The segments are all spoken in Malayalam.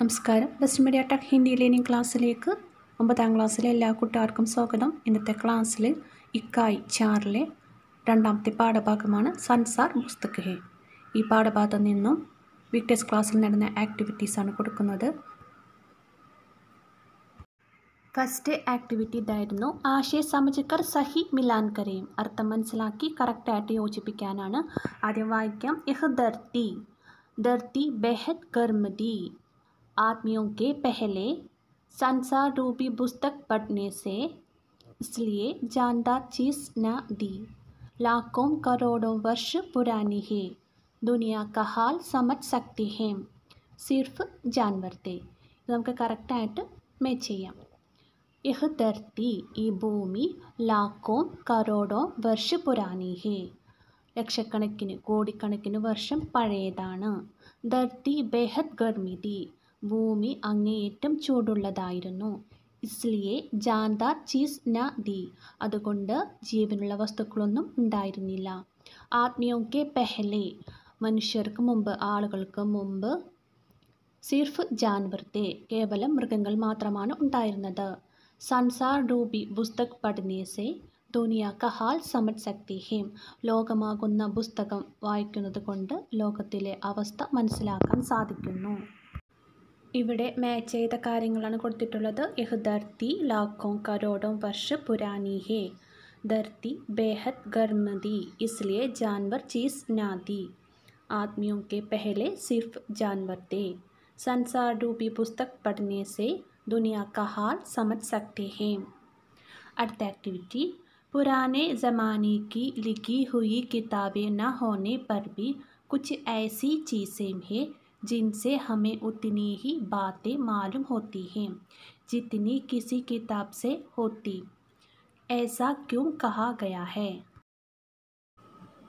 നമസ്കാരം west media tech Hindi learning ക്ലാസ്സിലേക്ക് ഒമ്പതാം ക്ലാസ്സിലെ എല്ലാ കുട്ടികൾക്കും സ്വാഗതം ഇന്നത്തെ ക്ലാസ്സിൽ ഇക്കായ് ചാറിലെ രണ്ടാമത്തെ പാഠഭാഗമാണ് സൻസാർ പുസ്തകഹെ ഈ പാഠഭാഗത്ത് നിന്നും വിക്ടേഴ്സ് ക്ലാസ്സിൽ നടന്ന ആക്ടിവിറ്റീസാണ് കൊടുക്കുന്നത് ഫസ്റ്റ് ആക്ടിവിറ്റി ഇതായിരുന്നു ആശയ സമചക്കർ സഹി മിലാൻ കരയും അർത്ഥം മനസ്സിലാക്കി കറക്റ്റായിട്ട് യോജിപ്പിക്കാനാണ് ആദ്യം വായിക്കാം ഇഹ് ദർത്തി ദർത്തി ബെഹദ് കർമ്മതി आदमियों के पहले संसार रूपी पुस्तक पढ़ने से इसलिए जानदार चीज न दी लाखों करोड़ों वर्ष पुरानी है दुनिया का हाल समझ सकते हैं सिर्फ जानवर थे नमुक करक्ट मैं यह धरती भूमि लाखों करोड़ों वर्ष पुरानी है लक्षक वर्ष पड़ेदान धरती बेहद गर्मी थी ഭൂമി അങ്ങേയറ്റം ചൂടുള്ളതായിരുന്നു ഇസ്ലിയെ ജാന്ത ചീസ് ന ദി അതുകൊണ്ട് ജീവനുള്ള വസ്തുക്കളൊന്നും ഉണ്ടായിരുന്നില്ല ആത്മീയൊക്കെ പെഹലെ മനുഷ്യർക്ക് മുമ്പ് ആളുകൾക്ക് മുമ്പ് സിർഫ് ജാൻവർത്തെ കേവലം മൃഗങ്ങൾ മാത്രമാണ് ഉണ്ടായിരുന്നത് സൻസാർ ഡൂബി പുസ്തക് പഠനീസെ ദുനിയ കഹാൽ സമത് ശക്തി ഹേം ലോകമാകുന്ന പുസ്തകം വായിക്കുന്നത് കൊണ്ട് ലോകത്തിലെ അവസ്ഥ മനസ്സിലാക്കാൻ സാധിക്കുന്നു ఇవిడే మ్యాచ్ యాద కార్యంగలాణ కోడిటిట్టుల్ద ఇహదర్తి లాఖం కరోడం వర్ష పురానీహే దర్తి బేహత్ గర్మదీ ఇస్లియే జానవర్ చీస్ స్నాది ఆత్మియోం కే పహలే సిర్ఫ్ జానవర్ తే సన్సార్ డూపీ పుస్తక్ పట్నే సే దునియా కా హాల్ సమజ్ సక్తే హే అట్ యాక్టివిటీ పురానే జమానీ కి లికీ హుయీ కితాబీ న హోనే పర్ బి కుచ్ ఐసీ చీజే హే जिनसे हमें उतनी ही बातें मालूम होती हैं जितनी किसी किताब से होती ऐसा क्यों कहा गया है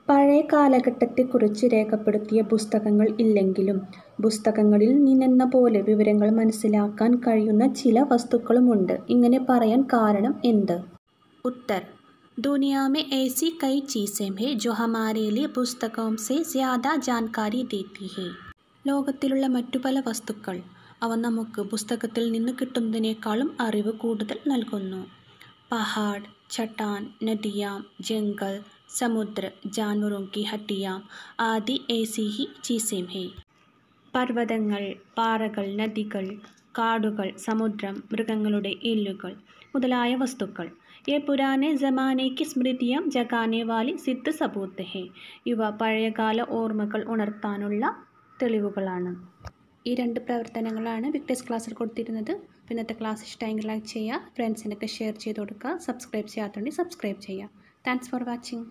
പഴയ കാലഘട്ടത്തെക്കുറിച്ച് രേഖപ്പെടുത്തിയ പുസ്തകങ്ങൾ ഇല്ലെങ്കിലും പുസ്തകങ്ങളിൽ നിന്നെന്ന പോലെ വിവരങ്ങൾ മനസ്സിലാക്കാൻ കഴിയുന്ന ചില വസ്തുക്കളുമുണ്ട് ഇങ്ങനെ പറയാൻ കാരണം എന്ത് ഉത്തർ दुनिया में ऐसी कई चीज़ें हैं जो हमारे लिए पुस्तकों से ज़्यादा जानकारी देती है ലോകത്തിലുള്ള മറ്റു പല വസ്തുക്കൾ അവ നമുക്ക് പുസ്തകത്തിൽ നിന്ന് കിട്ടുന്നതിനേക്കാളും അറിവ് കൂടുതൽ നൽകുന്നു പഹാഡ് ചട്ടാൻ നദിയാം ജംഗൽ സമുദ്ര जानवरों की हड्डियाँ ആദി ऐसी ही चीज़ें हैं പർവ്വതങ്ങൾ പാറകൾ നദികൾ കാടുകൾ സമുദ്രം മൃഗങ്ങളുടെ എല്ലുകൾ മുതലായ വസ്തുക്കൾ ये पुराने ज़माने की സ്മൃതിയാം ജഗാനെ വാലി സിദ്ധ സബൂത്ത് ഹേ ഇവ പഴയകാല ഓർമ്മകൾ ഉണർത്താനുള്ള തെളിവുകളാണ് ഈ രണ്ട് പ്രവർത്തനങ്ങളാണ് വിക്ടേഴ്സ് ക്ലാസ്സിൽ കൊടുത്തിരുന്നത് ഇന്നത്തെ ക്ലാസ് ഇഷ്ടമെങ്കിൽ ലൈക്ക് ചെയ്യുക ഫ്രണ്ട്സിനൊക്കെ ഷെയർ ചെയ്ത് കൊടുക്കുക സബ്സ്ക്രൈബ് ചെയ്യാത്തതുണ്ടെങ്കിൽ സബ്സ്ക്രൈബ് ചെയ്യുക താങ്ക്സ് ഫോർ വാച്ചിങ്